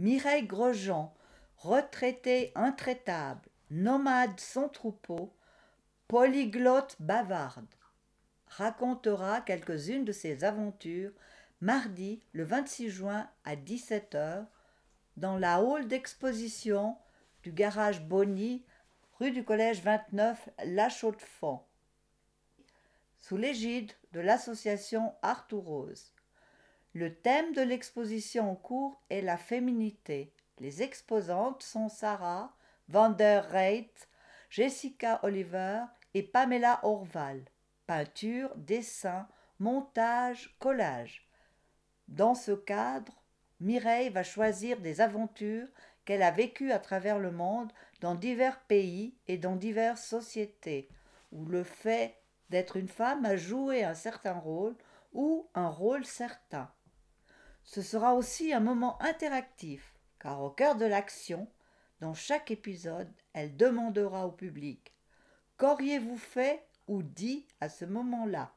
Mireille Grosjean, retraité intraitable, nomade sans troupeau, polyglotte bavarde, racontera quelques-unes de ses aventures mardi le 26 juin à 17h dans la hall d'exposition du garage Bonny, rue du Collège 29, La chaux de sous l'égide de l'association Arthur Rose. Le thème de l'exposition en cours est la féminité. Les exposantes sont Sarah, Vander Reit, Jessica Oliver et Pamela Orval. Peinture, dessin, montage, collage. Dans ce cadre, Mireille va choisir des aventures qu'elle a vécues à travers le monde, dans divers pays et dans diverses sociétés, où le fait d'être une femme a joué un certain rôle ou un rôle certain. Ce sera aussi un moment interactif, car au cœur de l'action, dans chaque épisode, elle demandera au public Qu'auriez-vous fait ou dit à ce moment-là